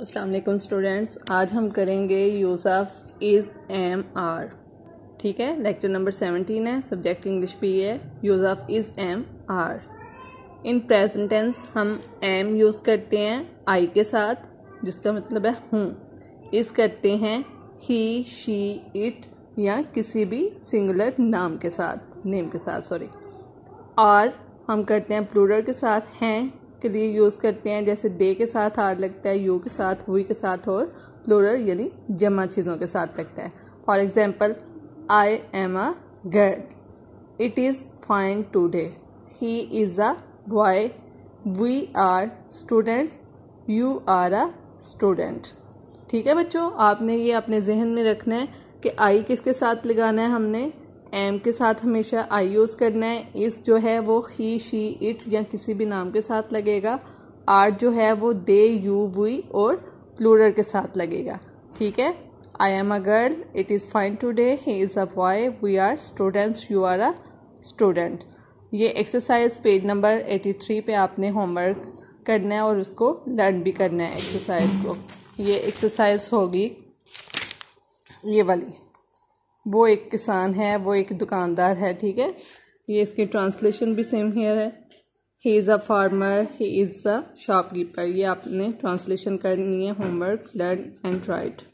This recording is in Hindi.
असलम स्टूडेंट्स आज हम करेंगे use of is am are ठीक है लेक्चर नंबर सेवनटीन है सब्जेक्ट इंग्लिश भी है use of is am are in present tense हम एम यूज़ करते हैं आई के साथ जिसका मतलब है हूँ इस करते हैं ही शी इट या किसी भी सिंगुलर नाम के साथ नेम के साथ सॉरी आर हम करते हैं प्लूरल के साथ हैं के लिए यूज़ करते हैं जैसे दे के साथ आर लगता है यू के साथ हुई के साथ और प्लोरल यानी जमा चीज़ों के साथ लगता है for example I am a girl it is fine today he is a boy we are students you are a student ठीक है बच्चों आपने ये अपने जहन में रखना है कि आई किसके साथ लगाना है हमने एम के साथ हमेशा आई यूज़ करना है इस जो है वो ही शी इट या किसी भी नाम के साथ लगेगा आर जो है वो दे यू वी और प्लूरल के साथ लगेगा ठीक है I am a girl it is fine today he is a boy we are students you are a student ये exercise page number eighty three पे आपने होमवर्क करना है और उसको लर्न भी करना है एक्सरसाइज को ये एक्सरसाइज होगी ये वाली वो एक किसान है वो एक दुकानदार है ठीक है ये इसकी ट्रांसलेशन भी सेम हेयर है he is a farmer he is a shopkeeper ये आपने ट्रांसलेशन करनी है होमवर्क लर्न एंड राइट